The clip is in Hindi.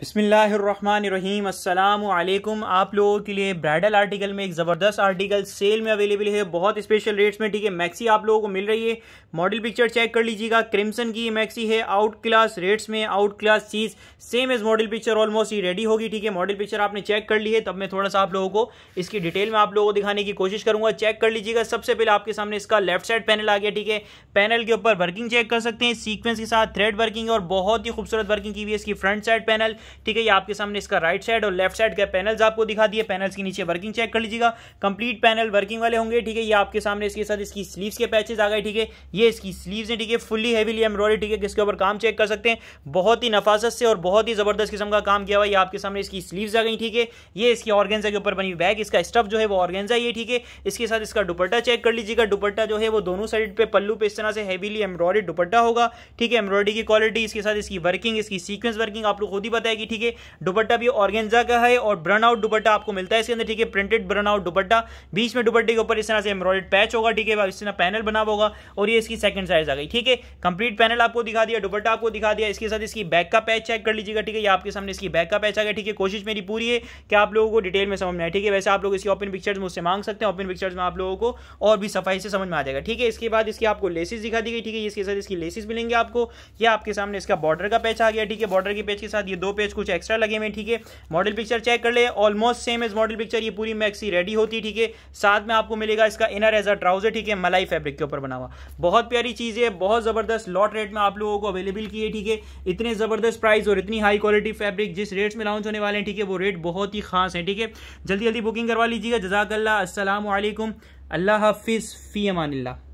बसमीम अल्लाम आप लोगों के लिए ब्राइडल आर्टिकल में एक ज़बरदस्त आर्टिकल सेल में अवेलेबल है बहुत स्पेशल रेट्स में ठीक है मैक्सी आप लोगों को मिल रही है मॉडल पिक्चर चेक कर लीजिएगा क्रिम्सन की मैक्सी है आउट क्लास रेट्स में आउट क्लास चीज़ same as model picture almost ही रेडी होगी ठीक है मॉडल पिक्चर आपने चेक कर ली है तब मैं थोड़ा सा आप लोगों को इसकी डिटेल में आप लोगों को दिखाने की कोशिश करूँगा चेक कर लीजिएगा सबसे पहले आपके सामने इसका लेफ्ट साइड पैनल आ गया ठीक है पैनल के ऊपर वर्किंग चेक कर सकते हैं सीक्वेंस के साथ थ्रेड वर्किंग और बहुत ही खूबसूरत वर्किंग की हुई है इसकी फ्रंट साइड पैनल ठीक है ये आपके सामने इसका राइट साइड और लेफ्ट साइड का पैनल्स आपको दिखा दिए पैनल्स के नीचे वर्किंग चेक कर लीजिएगा कंप्लीट पैनल वर्किंग वाले होंगे ठीक है ये आपके सामने इसके साथ इसकी स्लीव्स के पैचेस आ गए ठीक है ये इसकी स्लीव्स है ठीक है फुल्ली हेवीली एम्ब्रॉयडरी ठीक है किसके ऊपर काम चेक कर सकते हैं बहुत ही नफासत से और बहुत ही जबरदस्त किस्म का काम किया हुआ है आपके सामने इसकी स्लीव्स आ गई ठीक है ये इसकी ऑर्गेंजा के ऊपर बनी बैग इसका स्टफ जो है वो ऑर्गेंजा ये ठीक है इसके साथ इसका दुपट्टा चेक कर लीजिएगा दुपट्टा जो है वो दोनों साइड पे पल्लू पे इस तरह से हेवीली एम्ब्रॉयडरी दुपट्टा होगा ठीक है एम्ब्रॉयडरी की क्वालिटी इसके साथ इसकी वर्किंग इसकी सीक्वेंस वर्किंग आप लोग खुद ही बताएंगे जाएगी ठीक है दुपट्टा भी ऑर्गेंजा का है और ब्रन आउट दुपट्टा आपको मिलता है इसके अंदर ठीक है प्रिंटेड ब्रन आउट दुपट्टा बीच में दुपट्टे के ऊपर इस तरह से एम्ब्रॉइड पैच होगा ठीक है इस तरह पैनल बना होगा और ये इसकी सेकंड साइज आ गई ठीक है कंप्लीट पैनल आपको दिखा दिया दुपट्टा आपको दिखा दिया इसके साथ इसकी बैक का पैच चेक कर लीजिएगा ठीक है आपके सामने इसकी बैक का पैच आ गया ठीक है कोशिश मेरी पूरी है कि आप लोगों को डिटेल में समझ में आए ठीक है वैसे आप लोग इसकी ओपन पिक्चर्स मुझसे मांग सकते हैं ओपन पिक्चर्स में आप लोगों को और भी सफाई से समझ में आ जाएगा ठीक है इसके बाद इसकी आपको लेसिस दिखा दी गई ठीक है इसके साथ इसकी लेसिस मिलेंगे आपको ये आपके सामने इसका बॉर्डर का पैच आ गया ठीक है बॉर्डर के पैच के साथ ये दो पैच स्टोरेज कुछ एक्स्ट्रा लगे हुए ठीक है मॉडल पिक्चर चेक कर ले almost same as model picture ये पूरी मैक्सी रेडी होती है ठीक है साथ में आपको मिलेगा इसका इनर एज अ ट्राउजर ठीक है मलाई फैब्रिक के ऊपर बना हुआ बहुत प्यारी चीज़ है बहुत ज़बरदस्त लॉट रेट में आप लोगों को अवेलेबल की है ठीक है इतने ज़बरदस्त प्राइस और इतनी हाई क्वालिटी फैब्रिक जिस रेट में लॉन्च होने वाले हैं ठीक है वो रेट बहुत ही खास है ठीक है जल्दी जल्दी बुकिंग करवा लीजिएगा जजाकल्ला असलम अल्लाह हाफिज़ फ़ी अमानिल्ला